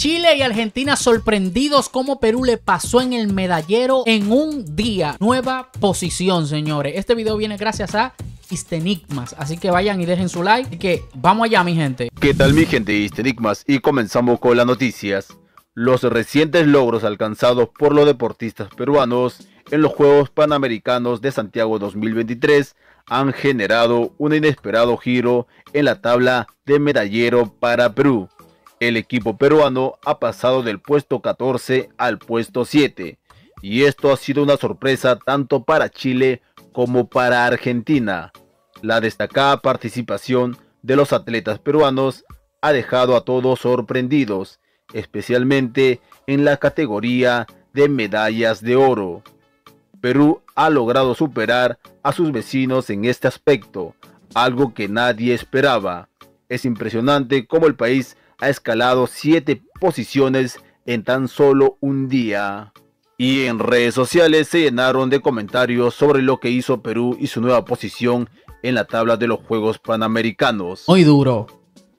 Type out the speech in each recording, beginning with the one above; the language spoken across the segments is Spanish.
Chile y Argentina sorprendidos como Perú le pasó en el medallero en un día. Nueva posición, señores. Este video viene gracias a Istenigmas. Así que vayan y dejen su like. Y que vamos allá, mi gente. ¿Qué tal, mi gente? Istenigmas. Y comenzamos con las noticias. Los recientes logros alcanzados por los deportistas peruanos en los Juegos Panamericanos de Santiago 2023 han generado un inesperado giro en la tabla de medallero para Perú el equipo peruano ha pasado del puesto 14 al puesto 7 y esto ha sido una sorpresa tanto para Chile como para Argentina. La destacada participación de los atletas peruanos ha dejado a todos sorprendidos, especialmente en la categoría de medallas de oro. Perú ha logrado superar a sus vecinos en este aspecto, algo que nadie esperaba. Es impresionante cómo el país ha escalado 7 posiciones en tan solo un día. Y en redes sociales se llenaron de comentarios sobre lo que hizo Perú y su nueva posición en la tabla de los Juegos Panamericanos. Muy duro.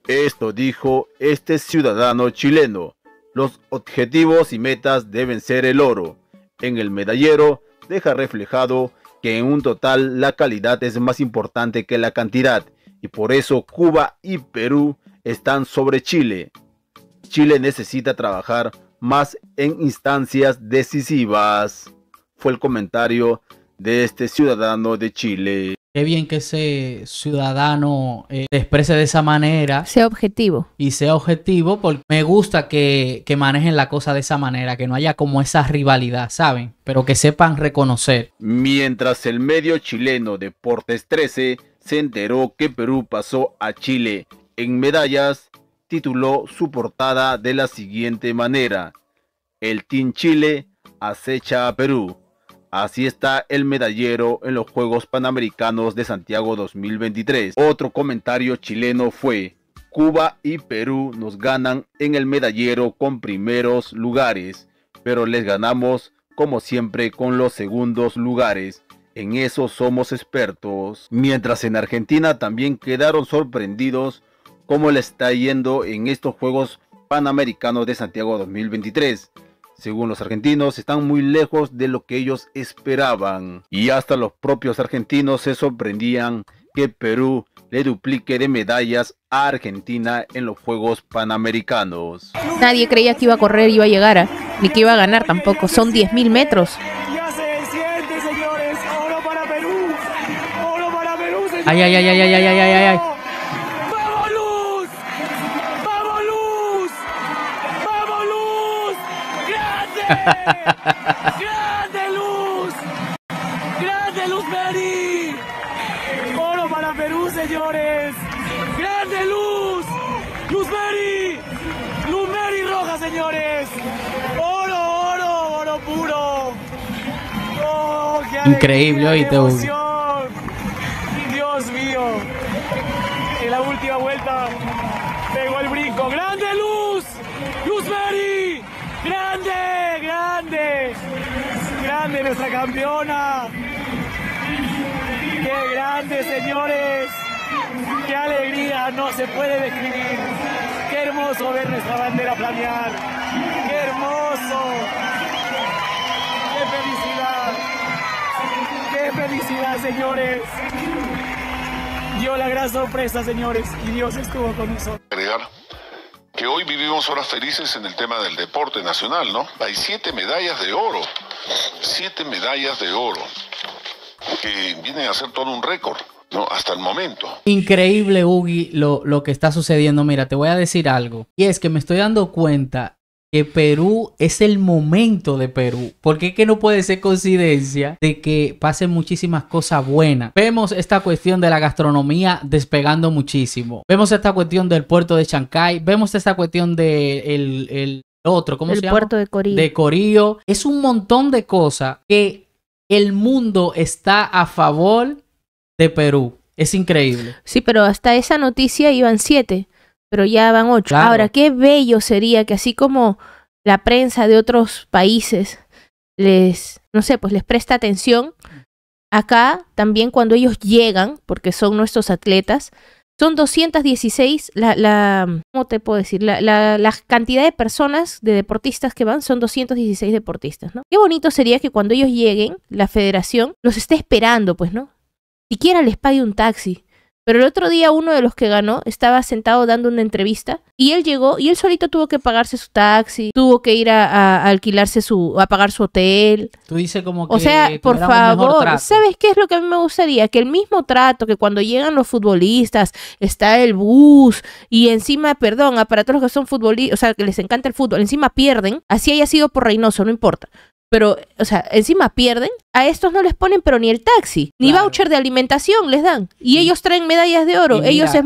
Esto dijo este ciudadano chileno. Los objetivos y metas deben ser el oro. En el medallero deja reflejado que en un total la calidad es más importante que la cantidad y por eso Cuba y Perú están sobre Chile. Chile necesita trabajar más en instancias decisivas. Fue el comentario de este ciudadano de Chile. Qué bien que ese ciudadano eh, exprese de esa manera. Sea objetivo. Y sea objetivo porque me gusta que, que, manejen la cosa de esa manera, que no haya como esa rivalidad, ¿saben? Pero que sepan reconocer. Mientras el medio chileno Deportes 13 se enteró que Perú pasó a Chile en medallas, tituló su portada de la siguiente manera. El Team Chile acecha a Perú. Así está el medallero en los Juegos Panamericanos de Santiago 2023. Otro comentario chileno fue, Cuba y Perú nos ganan en el medallero con primeros lugares, pero les ganamos como siempre con los segundos lugares. En eso somos expertos. Mientras en Argentina también quedaron sorprendidos cómo le está yendo en estos Juegos Panamericanos de Santiago 2023. Según los argentinos, están muy lejos de lo que ellos esperaban. Y hasta los propios argentinos se sorprendían que Perú le duplique de medallas a Argentina en los Juegos Panamericanos. Nadie creía que iba a correr, y iba a llegar, ¿eh? ni que iba a ganar tampoco. Son 10.000 metros. Ay, ay, ay, ay, ay, ay, ay, ay, ay. ¡Grande luz! ¡Grande luz, Meri! ¡Oro para Perú, señores! ¡Grande luz! ¡Luz Meri! ¡Luz roja, señores! ¡Oro, oro, oro puro! ¡Oh, qué Increíble hoy, te Dios mío. En la última vuelta pegó el brinco. ¡Grande luz! ¡Luz grande nuestra campeona. Qué grande, señores. Qué alegría, no se puede describir. Qué hermoso ver nuestra bandera planear. Qué hermoso. Qué felicidad. Qué felicidad, señores. Dio la gran sorpresa, señores, y Dios estuvo con nosotros que hoy vivimos horas felices en el tema del deporte nacional, ¿no? Hay siete medallas de oro siete medallas de oro, que vienen a ser todo un récord. No, hasta el momento. Increíble, Ugi, lo, que está sucediendo. Mira, te voy a decir algo. Y es que me estoy dando cuenta que Perú es el momento de Perú. Porque es que no puede ser coincidencia de que pasen muchísimas cosas buenas. Vemos esta cuestión de la gastronomía despegando muchísimo. Vemos esta cuestión del puerto de Chancay. Vemos esta cuestión del el, otro, ¿cómo el se llama? Puerto de Corillo. De Es un montón de cosas que el mundo está a favor de Perú. Es increíble. Sí, pero hasta esa noticia iban siete, pero ya van ocho. Ahora, qué bello sería que así como la prensa de otros países les, no sé, pues les presta atención, acá también cuando ellos llegan, porque son nuestros atletas, son 216, la, la ¿cómo te puedo decir? La, cantidad de personas, de deportistas que van, son 216 deportistas, ¿no? Qué bonito sería que cuando ellos lleguen, la federación los esté esperando, pues, ¿no? quiera les pague un taxi, pero el otro día uno de los que ganó estaba sentado dando una entrevista y él llegó y él solito tuvo que pagarse su taxi, tuvo que ir a, alquilarse su, a pagar su hotel. Tú dices como que... O sea, por favor, ¿sabes qué es lo que a mí me gustaría? Que el mismo trato que cuando llegan los futbolistas, está el bus y encima, perdón, para todos los que son futbolistas, o sea, que les encanta el fútbol, encima pierden, así haya sido por Reynoso, no importa pero, o sea, encima pierden. A estos no les ponen, pero ni el taxi, ni voucher de alimentación les dan. Y ellos traen medallas de oro, ellos se,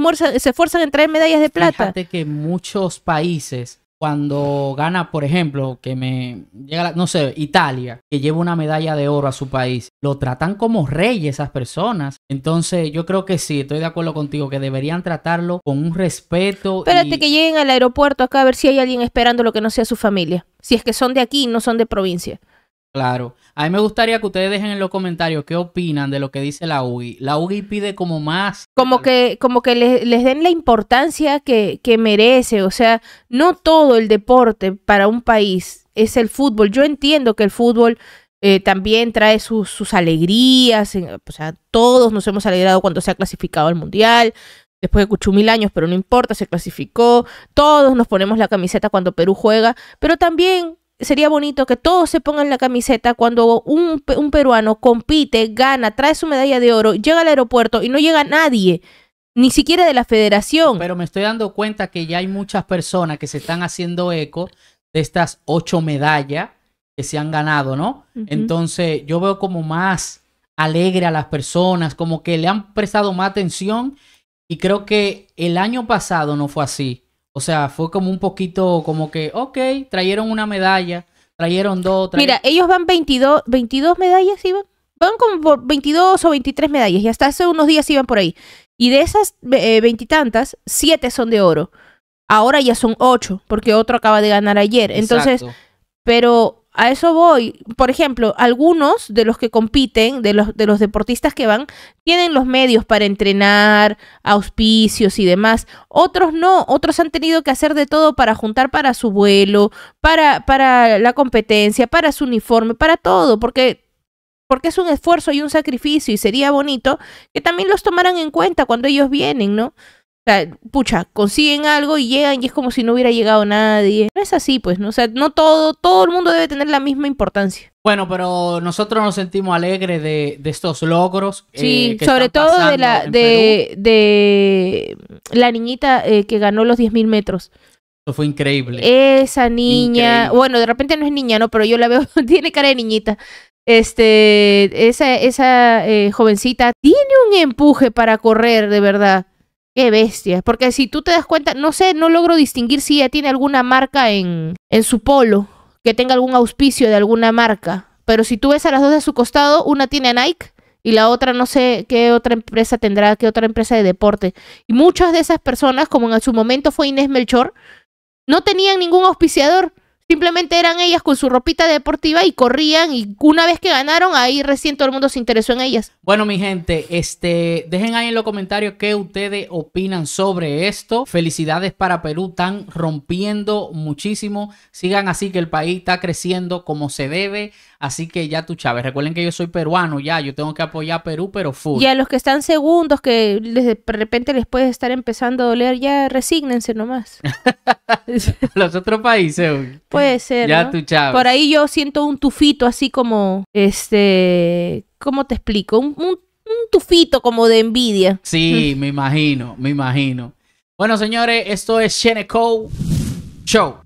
esfuerzan en traer medallas de plata. Fíjate que muchos países, cuando gana, por ejemplo, que me llega, no sé, Italia, que lleva una medalla de oro a su país, lo tratan como reyes esas personas. Entonces, yo creo que sí, estoy de acuerdo contigo, que deberían tratarlo con un respeto. Espérate que lleguen al aeropuerto acá a ver si hay alguien esperando lo que no sea su familia. Si es que son de aquí, no son de provincia. Claro. A mí me gustaría que ustedes dejen en los comentarios qué opinan de lo que dice la UGI. La UGI pide como más. Como que, como que les, den la importancia que, que merece. O sea, no todo el deporte para un país es el fútbol. Yo entiendo que el fútbol eh, también trae sus, alegrías. O sea, todos nos hemos alegrado cuando se ha clasificado al Mundial después de Cuchumil mil años, pero no importa, se clasificó, todos nos ponemos la camiseta cuando Perú juega, pero también sería bonito que todos se pongan la camiseta cuando un, un, peruano compite, gana, trae su medalla de oro, llega al aeropuerto y no llega nadie, ni siquiera de la federación. Pero me estoy dando cuenta que ya hay muchas personas que se están haciendo eco de estas ocho medallas que se han ganado, ¿no? Entonces yo veo como más alegre a las personas, como que le han prestado más atención y creo que el año pasado no fue así o sea, fue como un poquito como que, ok, trajeron una medalla, trajeron dos. Mira, ellos van 22, 22 medallas, iban. Van como por 22 o 23 medallas y hasta hace unos días iban por ahí. Y de esas eh, veintitantas, siete son de oro. Ahora ya son ocho, porque otro acaba de ganar ayer. Entonces, pero a eso voy. Por ejemplo, algunos de los que compiten, de los, de los deportistas que van, tienen los medios para entrenar, auspicios y demás. Otros no, otros han tenido que hacer de todo para juntar para su vuelo, para, para la competencia, para su uniforme, para todo, porque porque es un esfuerzo y un sacrificio y sería bonito que también los tomaran en cuenta cuando ellos vienen, ¿no? O sea, pucha, consiguen algo y llegan y es como si no hubiera llegado nadie. No es así, pues, ¿no? O sea, no todo, todo el mundo debe tener la misma importancia. Bueno, pero nosotros nos sentimos alegres de, estos logros. Eh, sí, sobre todo de la, de, la niñita eh, que ganó los 10.000 metros. Eso fue increíble. Esa niña, bueno, de repente no es niña, ¿no? Pero yo la veo, tiene cara de niñita. Este, esa, esa eh, jovencita tiene un empuje para correr, de verdad. Qué bestia. Porque si tú te das cuenta, no sé, no logro distinguir si ella tiene alguna marca en, en su polo, que tenga algún auspicio de alguna marca. Pero si tú ves a las dos de su costado, una tiene a Nike y la otra no sé qué otra empresa tendrá, qué otra empresa de deporte. Y muchas de esas personas, como en su momento fue Inés Melchor, no tenían ningún auspiciador. Simplemente eran ellas con su ropita deportiva y corrían y una vez que ganaron, ahí recién todo el mundo se interesó en ellas. Bueno, mi gente, este, dejen ahí en los comentarios qué ustedes opinan sobre esto. Felicidades para Perú, están rompiendo muchísimo. Sigan así que el país está creciendo como se debe. Así que ya tú, Chávez, recuerden que yo soy peruano, ya, yo tengo que apoyar a Perú, pero full. Y a los que están segundos, que de repente les puede estar empezando a doler, ya resígnense nomás. los otros países. Puede ser. Ya tú, Chávez. Por ahí yo siento un tufito así como, este, ¿cómo te explico? Un, tufito como de envidia. Sí, me imagino, me imagino. Bueno, señores, esto es Sheneco Show.